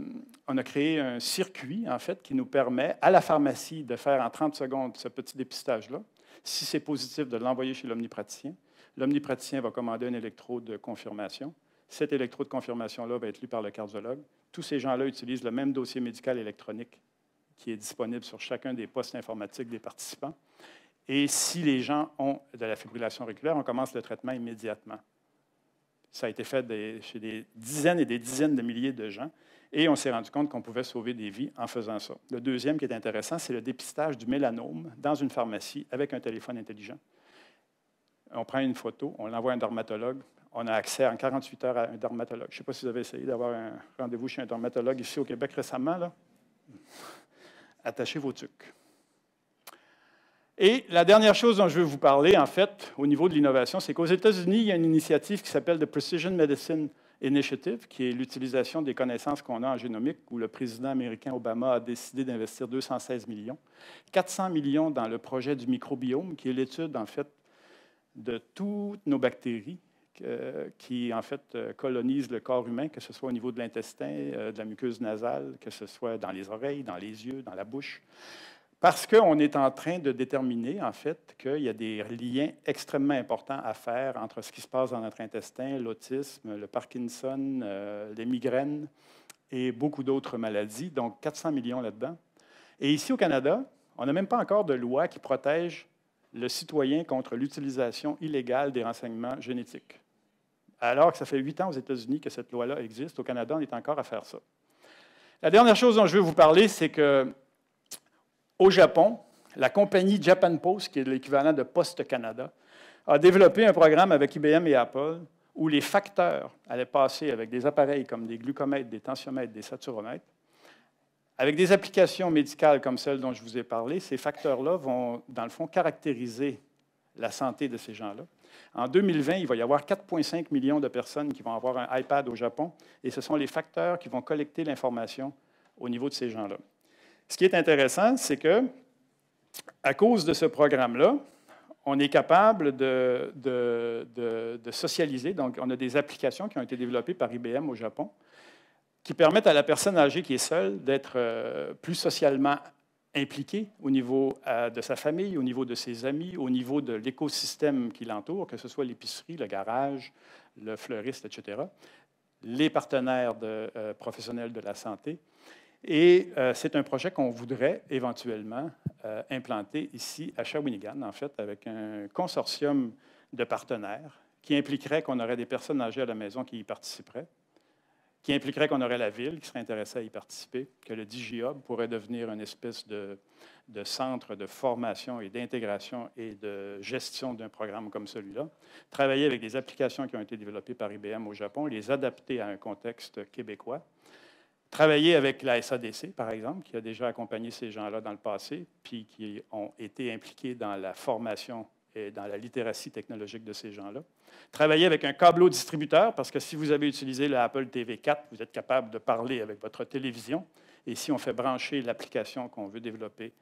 on a créé un circuit, en fait, qui nous permet à la pharmacie de faire en 30 secondes ce petit dépistage-là. Si c'est positif, de l'envoyer chez l'omnipraticien. L'omnipraticien va commander un électrode de confirmation. Cet électrode de confirmation-là va être lu par le cardiologue. Tous ces gens-là utilisent le même dossier médical électronique qui est disponible sur chacun des postes informatiques des participants. Et si les gens ont de la fibrillation auriculaire, on commence le traitement immédiatement. Ça a été fait chez des dizaines et des dizaines de milliers de gens. Et on s'est rendu compte qu'on pouvait sauver des vies en faisant ça. Le deuxième qui est intéressant, c'est le dépistage du mélanome dans une pharmacie avec un téléphone intelligent. On prend une photo, on l'envoie à un dermatologue, on a accès en 48 heures à un dermatologue. Je ne sais pas si vous avez essayé d'avoir un rendez-vous chez un dermatologue ici au Québec récemment. Attachez vos tucs. Et la dernière chose dont je veux vous parler, en fait, au niveau de l'innovation, c'est qu'aux États-Unis, il y a une initiative qui s'appelle The Precision Medicine Initiative, qui est l'utilisation des connaissances qu'on a en génomique, où le président américain Obama a décidé d'investir 216 millions, 400 millions dans le projet du microbiome, qui est l'étude, en fait, de toutes nos bactéries euh, qui, en fait, euh, colonisent le corps humain, que ce soit au niveau de l'intestin, euh, de la muqueuse nasale, que ce soit dans les oreilles, dans les yeux, dans la bouche. Parce qu'on est en train de déterminer, en fait, qu'il y a des liens extrêmement importants à faire entre ce qui se passe dans notre intestin, l'autisme, le Parkinson, euh, les migraines et beaucoup d'autres maladies, donc 400 millions là-dedans. Et ici au Canada, on n'a même pas encore de loi qui protège le citoyen contre l'utilisation illégale des renseignements génétiques. Alors que ça fait huit ans aux États-Unis que cette loi-là existe, au Canada, on est encore à faire ça. La dernière chose dont je veux vous parler, c'est que au Japon, la compagnie Japan Post, qui est l'équivalent de Post Canada, a développé un programme avec IBM et Apple où les facteurs allaient passer avec des appareils comme des glucomètres, des tensiomètres, des saturomètres. Avec des applications médicales comme celles dont je vous ai parlé, ces facteurs-là vont, dans le fond, caractériser la santé de ces gens-là. En 2020, il va y avoir 4,5 millions de personnes qui vont avoir un iPad au Japon, et ce sont les facteurs qui vont collecter l'information au niveau de ces gens-là. Ce qui est intéressant, c'est que à cause de ce programme-là, on est capable de, de, socialiser. Donc, on a des applications qui ont été développées par IBM au Japon qui permettent à la personne âgée qui est seule d'être euh, plus socialement impliquée au niveau euh, de sa famille, au niveau de ses amis, au niveau de l'écosystème qui l'entoure, que ce soit l'épicerie, le garage, le fleuriste, etc., les partenaires euh, professionnels de la santé. Et euh, c'est un projet qu'on voudrait éventuellement euh, implanter ici à Shawinigan, en fait, avec un consortium de partenaires qui impliquerait qu'on aurait des personnes âgées à la maison qui y participeraient, qui impliquerait qu'on aurait la ville qui serait intéressée à y participer, que le DigiHub pourrait devenir une espèce de centre de formation et d'intégration et de gestion d'un programme comme celui-là, travailler avec des applications qui ont été développées par IBM au Japon, les adapter à un contexte québécois, Travailler avec la SADC, par exemple, qui a déjà accompagné ces gens-là dans le passé, puis qui ont été impliqués dans la formation et dans la littératie technologique de ces gens-là. Travailler avec un câbleau distributeur, parce que si vous avez utilisé l'Apple Apple TV 4, vous êtes capable de parler avec votre télévision. Et si on fait brancher l'application qu'on veut développer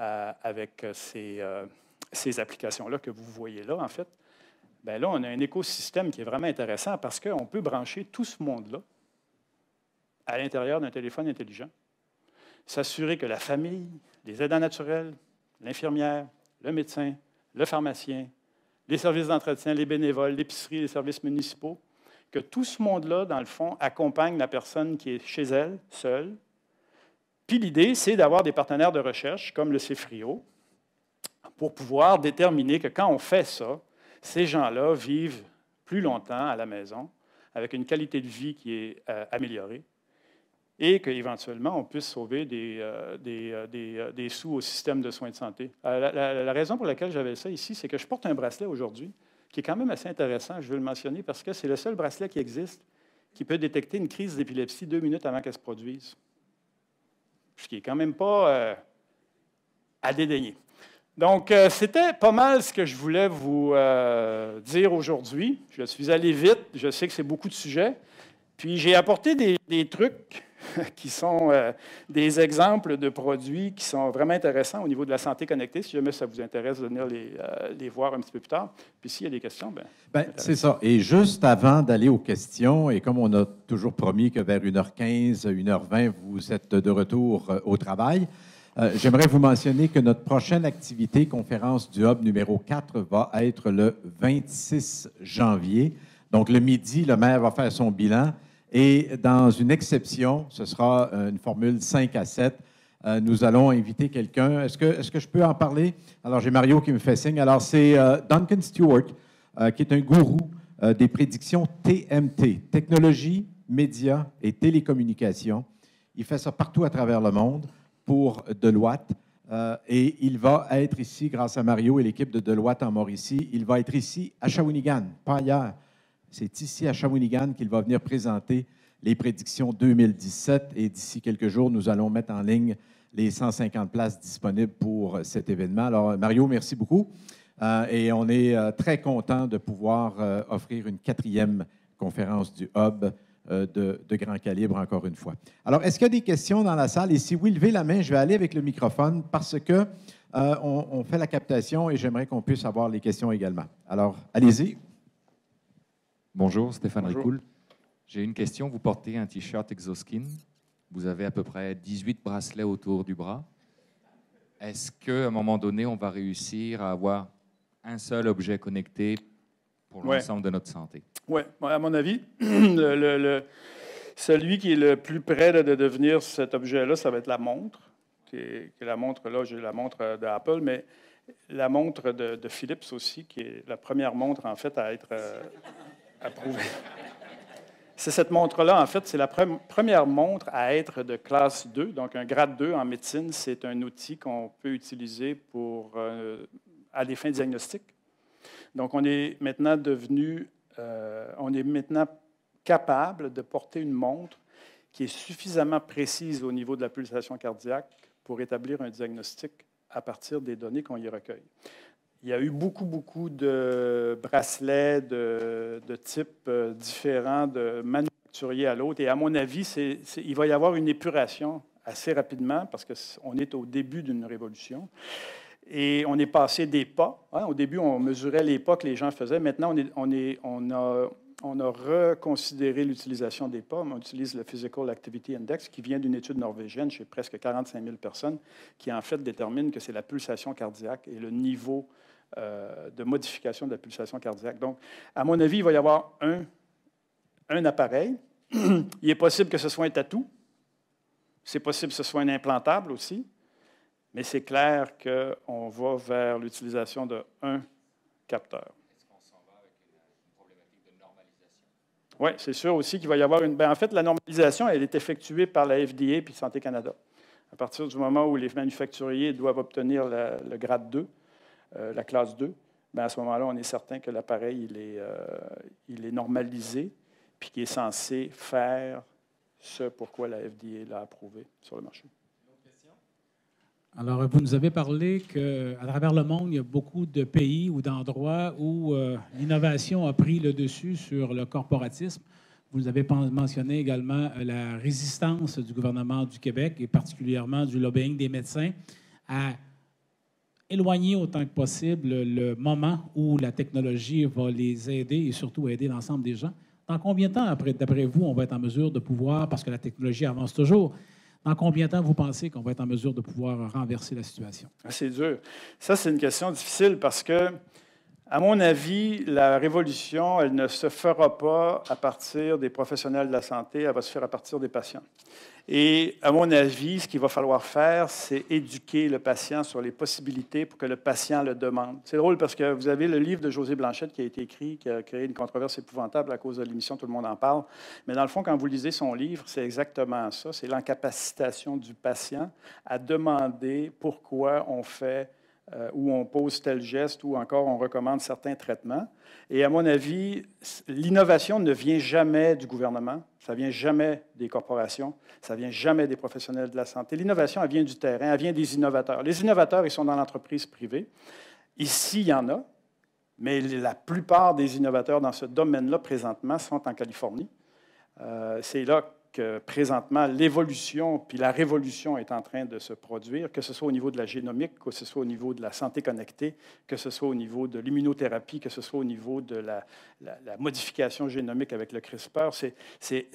euh, avec euh, ces, euh, ces applications-là que vous voyez là, en fait, ben là, on a un écosystème qui est vraiment intéressant parce qu'on peut brancher tout ce monde-là à l'intérieur d'un téléphone intelligent, s'assurer que la famille, les aidants naturels, l'infirmière, le médecin, le pharmacien, les services d'entretien, les bénévoles, l'épicerie, les services municipaux, que tout ce monde-là, dans le fond, accompagne la personne qui est chez elle, seule. Puis l'idée, c'est d'avoir des partenaires de recherche, comme le cfrio pour pouvoir déterminer que quand on fait ça, ces gens-là vivent plus longtemps à la maison, avec une qualité de vie qui est euh, améliorée, et qu'éventuellement, on puisse sauver des, euh, euh, euh, des, sous au système de soins de santé. La, raison pour laquelle j'avais ça ici, c'est que je porte un bracelet aujourd'hui qui est quand même assez intéressant, je veux le mentionner, parce que c'est le seul bracelet qui existe qui peut détecter une crise d'épilepsie deux minutes avant qu'elle se produise, ce qui n'est quand même pas à dédaigner. Donc, c'était pas mal ce que je voulais vous dire aujourd'hui. Je suis allé vite, je sais que c'est beaucoup de sujets. Puis j'ai apporté des, des trucs qui sont euh, des exemples de produits qui sont vraiment intéressants au niveau de la santé connectée. Si jamais ça vous intéresse de venir les, euh, voir un petit peu plus tard. Puis s'il y a des questions, ben, Bien, c'est ça. Et juste avant d'aller aux questions, et comme on a toujours promis que vers 1h15, 1h20, vous êtes de retour euh, au travail, j'aimerais vous mentionner que notre prochaine activité, conférence du Hub numéro 4, va être le 26 janvier. Donc le midi, le maire va faire son bilan. Et dans une exception, ce sera euh, une formule 5 à 7. Euh, nous allons inviter quelqu'un. Est-ce que, est que, je peux en parler? Alors, j'ai Mario qui me fait signe. Alors, c'est euh, Duncan Stewart, qui est un gourou des prédictions TMT, technologie, médias et télécommunications. Il fait ça partout à travers le monde pour Deloitte. et il va être ici, grâce à Mario et l'équipe de Deloitte en Mauricie, il va être ici à Shawinigan, pas ailleurs. C'est ici à Shawinigan qu'il va venir présenter les prédictions 2017 et d'ici quelques jours, nous allons mettre en ligne les 150 places disponibles pour cet événement. Alors, Mario, merci beaucoup. Euh, et on est euh, très content de pouvoir euh, offrir une quatrième conférence du Hub de, grand calibre, encore une fois. Alors, est-ce qu'il y a des questions dans la salle? Et si oui, levez la main, je vais aller avec le microphone parce que on fait la captation et j'aimerais qu'on puisse avoir les questions également. Alors, allez-y. Bonjour, Stéphane Ricoul. J'ai une question. Vous portez un t-shirt Exoskin. Vous avez à peu près 18 bracelets autour du bras. Est-ce qu'à un moment donné, on va réussir à avoir un seul objet connecté pour l'ensemble de notre santé? Oui, à mon avis, celui qui est le plus près de, devenir cet objet-là, ça va être la montre. Qui la montre, là, j'ai la montre euh, d'Apple, mais la montre de, Philips aussi, qui est la première montre, en fait, à être. Euh, c'est cette montre-là, en fait, c'est la première montre à être de classe 2, donc un grade 2 en médecine. C'est un outil qu'on peut utiliser pour, euh, à des fins diagnostiques. Donc, on est maintenant devenu, euh, on est maintenant capable de porter une montre qui est suffisamment précise au niveau de la pulsation cardiaque pour établir un diagnostic à partir des données qu'on y recueille il y a eu beaucoup, beaucoup de bracelets de, de types euh, différents, de manufacturier à l'autre. Et à mon avis, il va y avoir une épuration assez rapidement parce qu'on est au début d'une révolution. Et on est passé des pas. Hein, au début, on mesurait les pas que les gens faisaient. Maintenant, on, est, on, a, on a reconsidéré l'utilisation des pas. On utilise le Physical Activity Index, qui vient d'une étude norvégienne chez presque 45 000 personnes, qui en fait détermine que c'est la pulsation cardiaque et le niveau euh, de modification de la pulsation cardiaque. Donc, à mon avis, il va y avoir un, un appareil. il est possible que ce soit un tatou. C'est possible que ce soit un implantable aussi. Mais c'est clair qu'on va vers l'utilisation d'un capteur. Oui, c'est sûr aussi qu'il va y avoir une. Ben, en fait, la normalisation, elle est effectuée par la FDA puis Santé Canada. À partir du moment où les manufacturiers doivent obtenir le grade 2, euh, la classe 2, bien, à ce moment-là, on est certain que l'appareil il est, euh, il est normalisé puis qu'il est censé faire ce pourquoi la FDA l'a approuvé sur le marché. Alors, vous nous avez parlé qu'à travers le monde, il y a beaucoup de pays ou d'endroits où euh, l'innovation a pris le dessus sur le corporatisme. Vous nous avez mentionné également la résistance du gouvernement du Québec et particulièrement du lobbying des médecins à éloigner autant que possible le moment où la technologie va les aider et surtout aider l'ensemble des gens. Dans combien de temps, après, d'après vous, on va être en mesure de pouvoir, parce que la technologie avance toujours, dans combien de temps vous pensez qu'on va être en mesure de pouvoir renverser la situation? Ah, c'est dur. Ça, c'est une question difficile parce que, à mon avis, la révolution, elle ne se fera pas à partir des professionnels de la santé, elle va se faire à partir des patients. Et à mon avis, ce qu'il va falloir faire, c'est éduquer le patient sur les possibilités pour que le patient le demande. C'est drôle parce que vous avez le livre de José Blanchette qui a été écrit, qui a créé une controverse épouvantable à cause de l'émission Tout le monde en parle. Mais dans le fond, quand vous lisez son livre, c'est exactement ça. C'est l'incapacitation du patient à demander pourquoi on fait ou euh, où on pose tel geste ou encore on recommande certains traitements. Et à mon avis, l'innovation ne vient jamais du gouvernement. Ça ne vient jamais des corporations, ça ne vient jamais des professionnels de la santé. L'innovation, elle vient du terrain, elle vient des innovateurs. Les innovateurs, ils sont dans l'entreprise privée. Ici, il y en a, mais la plupart des innovateurs dans ce domaine-là, présentement, sont en Californie. Euh, c'est là que présentement, l'évolution puis la révolution est en train de se produire, que ce soit au niveau de la génomique, que ce soit au niveau de la santé connectée, que ce soit au niveau de l'immunothérapie, que ce soit au niveau de la, modification génomique avec le CRISPR. C'est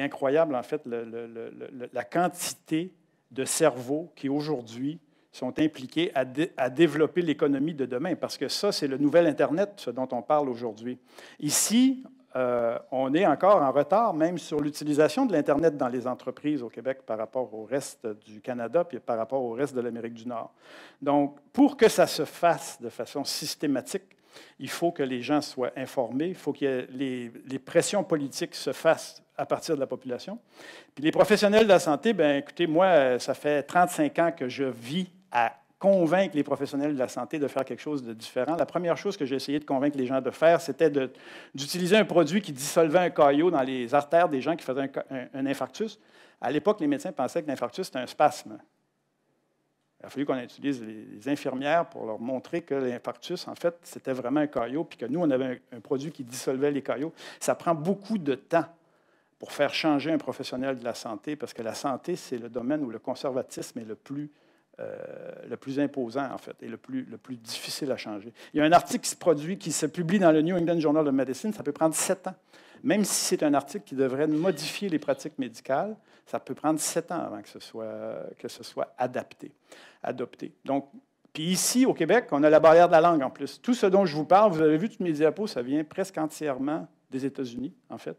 incroyable, en fait, la quantité de cerveaux qui, aujourd'hui, sont impliqués à, à développer l'économie de demain, parce que ça, c'est le nouvel Internet, ce dont on parle aujourd'hui. Ici, euh, on est encore en retard même sur l'utilisation de l'Internet dans les entreprises au Québec par rapport au reste du Canada puis par rapport au reste de l'Amérique du Nord. Donc, pour que ça se fasse de façon systématique, il faut que les gens soient informés, il faut que les, pressions politiques se fassent à partir de la population. Puis les professionnels de la santé, ben écoutez, moi, ça fait 35 ans que je vis à convaincre les professionnels de la santé de faire quelque chose de différent, la première chose que j'ai essayé de convaincre les gens de faire, c'était d'utiliser un produit qui dissolvait un caillot dans les artères des gens qui faisaient un, infarctus. À l'époque, les médecins pensaient que l'infarctus, c'était un spasme. Il a fallu qu'on utilise les, infirmières pour leur montrer que l'infarctus, en fait, c'était vraiment un caillot, puis que nous, on avait un, un produit qui dissolvait les caillots. Ça prend beaucoup de temps pour faire changer un professionnel de la santé, parce que la santé, c'est le domaine où le conservatisme est le plus euh, le plus imposant, en fait, et le plus, le plus difficile à changer. Il y a un article qui se produit, qui se publie dans le New England Journal of Medicine, ça peut prendre sept ans. Même si c'est un article qui devrait modifier les pratiques médicales, ça peut prendre sept ans avant que ce soit, que ce soit adapté, adopté. Donc, puis ici, au Québec, on a la barrière de la langue en plus. Tout ce dont je vous parle, vous avez vu toutes mes diapos, ça vient presque entièrement des États-Unis, en fait.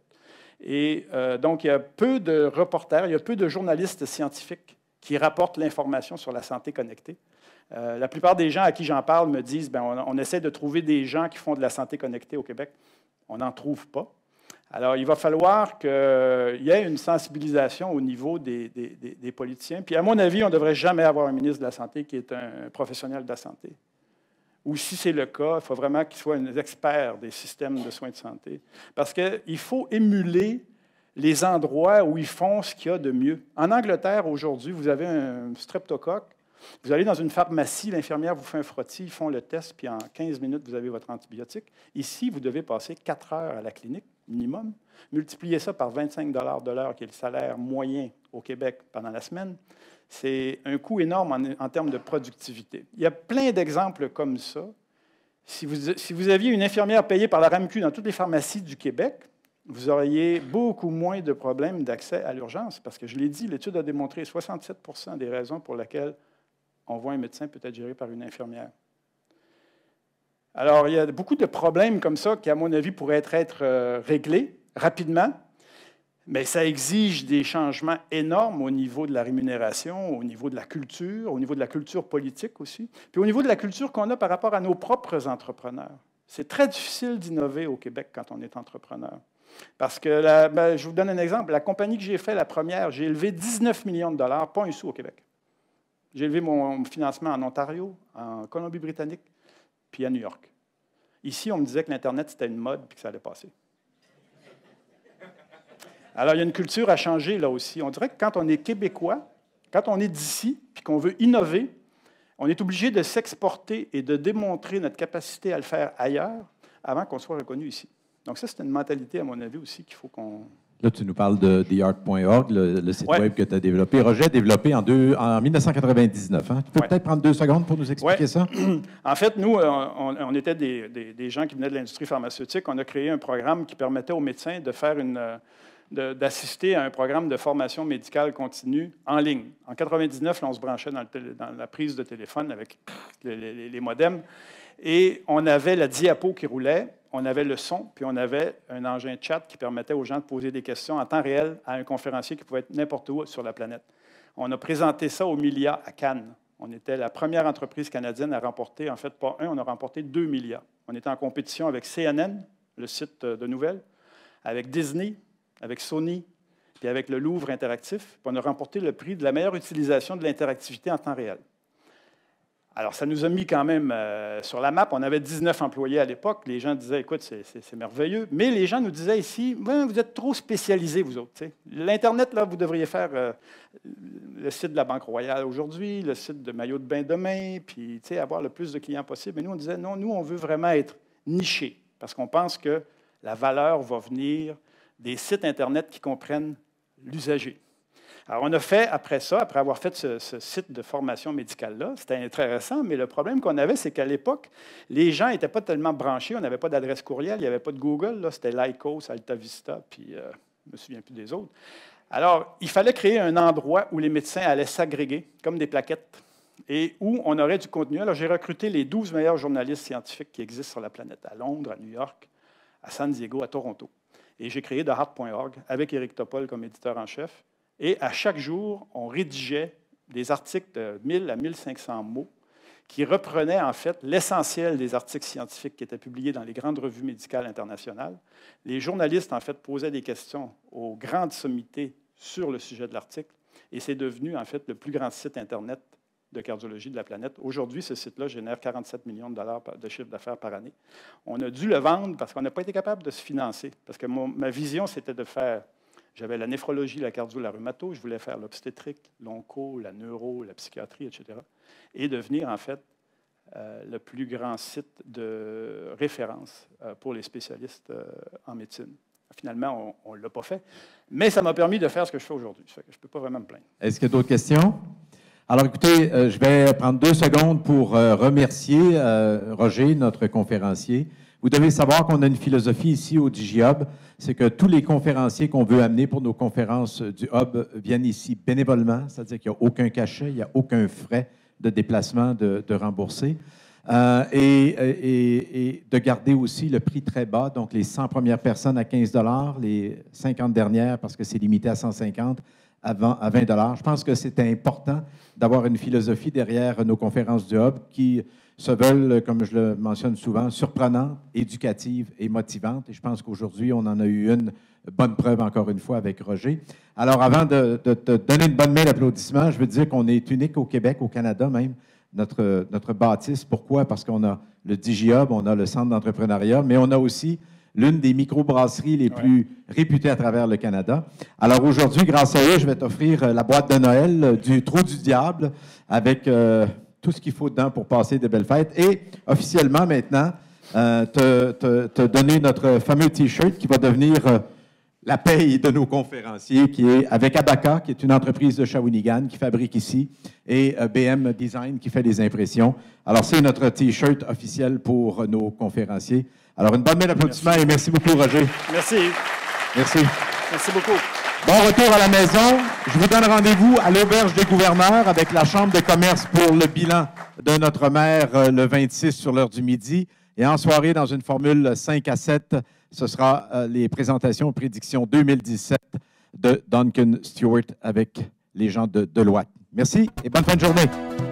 Et euh, donc, il y a peu de reporters, il y a peu de journalistes scientifiques qui rapportent l'information sur la santé connectée. Euh, la plupart des gens à qui j'en parle me disent ben, on, essaie de trouver des gens qui font de la santé connectée au Québec. On n'en trouve pas. Alors, il va falloir qu'il y ait une sensibilisation au niveau des, des, des politiciens. Puis, à mon avis, on ne devrait jamais avoir un ministre de la Santé qui est un professionnel de la santé. Ou si c'est le cas, il faut vraiment qu'il soit un expert des systèmes de soins de santé. Parce qu'il faut émuler les endroits où ils font ce qu'il y a de mieux. En Angleterre, aujourd'hui, vous avez un streptocoque. Vous allez dans une pharmacie, l'infirmière vous fait un frottis, ils font le test, puis en 15 minutes, vous avez votre antibiotique. Ici, vous devez passer 4 heures à la clinique, minimum. Multipliez ça par 25 de l'heure, qui est le salaire moyen au Québec pendant la semaine. C'est un coût énorme en, termes de productivité. Il y a plein d'exemples comme ça. Si vous, si vous aviez une infirmière payée par la RAMQ dans toutes les pharmacies du Québec, vous auriez beaucoup moins de problèmes d'accès à l'urgence, parce que je l'ai dit, l'étude a démontré 67 des raisons pour lesquelles on voit un médecin peut être géré par une infirmière. Alors, il y a beaucoup de problèmes comme ça qui, à mon avis, pourraient être, euh, réglés rapidement, mais ça exige des changements énormes au niveau de la rémunération, au niveau de la culture, au niveau de la culture politique aussi, puis au niveau de la culture qu'on a par rapport à nos propres entrepreneurs. C'est très difficile d'innover au Québec quand on est entrepreneur. Parce que, ben, je vous donne un exemple, la compagnie que j'ai faite, la première, j'ai élevé 19 millions de dollars, pas un sou au Québec. J'ai élevé mon financement en Ontario, en Colombie-Britannique, puis à New York. Ici, on me disait que l'Internet, c'était une mode, puis que ça allait passer. Alors, il y a une culture à changer là aussi. On dirait que quand on est québécois, quand on est d'ici, puis qu'on veut innover, on est obligé de s'exporter et de démontrer notre capacité à le faire ailleurs avant qu'on soit reconnu ici. Donc ça, c'est une mentalité, à mon avis, aussi qu'il faut qu'on... Là, tu nous parles de theart.org, le, le, site web que tu as développé. Roger développé en, en 1999. Hein? Tu peux peut-être prendre deux secondes pour nous expliquer ça? en fait, nous, euh, on, était des, gens qui venaient de l'industrie pharmaceutique. On a créé un programme qui permettait aux médecins de faire une euh, d'assister à un programme de formation médicale continue en ligne. En 1999, on se branchait dans, la prise de téléphone avec les, les modems. Et on avait la diapo qui roulait, on avait le son, puis on avait un engin de chat qui permettait aux gens de poser des questions en temps réel à un conférencier qui pouvait être n'importe où sur la planète. On a présenté ça au Milia à Cannes. On était la première entreprise canadienne à remporter, en fait, pas un, on a remporté deux milliards. On était en compétition avec CNN, le site de nouvelles, avec Disney, avec Sony, puis avec le Louvre Interactif. Puis on a remporté le prix de la meilleure utilisation de l'interactivité en temps réel. Alors, ça nous a mis quand même euh, sur la map. On avait 19 employés à l'époque. Les gens disaient, écoute, c'est merveilleux. Mais les gens nous disaient ici, vous êtes trop spécialisés, vous autres. L'Internet, là, vous devriez faire euh, le site de la Banque Royale aujourd'hui, le site de Maillot de Bain demain, puis avoir le plus de clients possible. Mais nous, on disait, non, nous, on veut vraiment être nichés parce qu'on pense que la valeur va venir des sites Internet qui comprennent l'usager. Alors, on a fait, après ça, après avoir fait ce, site de formation médicale-là, c'était intéressant, mais le problème qu'on avait, c'est qu'à l'époque, les gens n'étaient pas tellement branchés, on n'avait pas d'adresse courriel, il n'y avait pas de Google, là, c'était Lycos, AltaVista, puis euh, je ne me souviens plus des autres. Alors, il fallait créer un endroit où les médecins allaient s'agréger, comme des plaquettes, et où on aurait du contenu. Alors, j'ai recruté les 12 meilleurs journalistes scientifiques qui existent sur la planète, à Londres, à New York, à San Diego, à Toronto. Et j'ai créé TheHeart.org avec Eric Topol comme éditeur en chef. Et à chaque jour, on rédigeait des articles de 1000 à 1500 mots qui reprenaient en fait l'essentiel des articles scientifiques qui étaient publiés dans les grandes revues médicales internationales. Les journalistes en fait posaient des questions aux grandes sommités sur le sujet de l'article et c'est devenu en fait le plus grand site internet de cardiologie de la planète. Aujourd'hui, ce site-là génère 47 millions de dollars de chiffre d'affaires par année. On a dû le vendre parce qu'on n'a pas été capable de se financer. Parce que ma vision, c'était de faire j'avais la néphrologie, la cardio, la rhumato. Je voulais faire l'obstétrique, l'onco, la neuro, la psychiatrie, etc. Et devenir, en fait, euh, le plus grand site de référence euh, pour les spécialistes euh, en médecine. Finalement, on ne l'a pas fait, mais ça m'a permis de faire ce que je fais aujourd'hui. Je ne peux pas vraiment me plaindre. Est-ce qu'il y a d'autres questions? Alors écoutez, je vais prendre deux secondes pour remercier Roger, notre conférencier, vous devez savoir qu'on a une philosophie ici au DigiHub, c'est que tous les conférenciers qu'on veut amener pour nos conférences du Hub viennent ici bénévolement, c'est-à-dire qu'il n'y a aucun cachet, il n'y a aucun frais de déplacement de, rembourser. Euh, et, et, de garder aussi le prix très bas, donc les 100 premières personnes à 15 les 50 dernières, parce que c'est limité à 150, à 20 dollars. Je pense que c'est important d'avoir une philosophie derrière nos conférences du Hub qui se veulent, comme je le mentionne souvent, surprenantes, éducatives et motivantes. Et je pense qu'aujourd'hui, on en a eu une bonne preuve, encore une fois, avec Roger. Alors, avant de, te donner une bonne main d'applaudissements, je veux dire qu'on est unique au Québec, au Canada même, notre, notre bâtisse. Pourquoi? Parce qu'on a le DigiHub, on a le Centre d'entrepreneuriat, mais on a aussi l'une des microbrasseries les plus réputées à travers le Canada. Alors aujourd'hui, grâce à eux, je vais t'offrir euh, la boîte de Noël euh, du Trou du Diable avec euh, tout ce qu'il faut dedans pour passer de belles fêtes. Et officiellement maintenant, te, te, donner notre fameux T-shirt qui va devenir la paye de nos conférenciers, qui est avec Abaca, qui est une entreprise de Shawinigan qui fabrique ici, et euh, BM Design qui fait des impressions. Alors, c'est notre T-shirt officiel pour euh, nos conférenciers. Alors, une bonne main d'applaudissements et merci beaucoup, Roger. Merci. Merci. Merci beaucoup. Bon retour à la maison. Je vous donne rendez-vous à l'auberge des gouverneurs avec la Chambre de commerce pour le bilan de notre maire euh, le 26 sur l'heure du midi. Et en soirée, dans une formule 5 à 7, ce sera euh, les présentations prédictions 2017 de Duncan Stewart avec les gens de Deloitte. Merci et bonne fin de journée.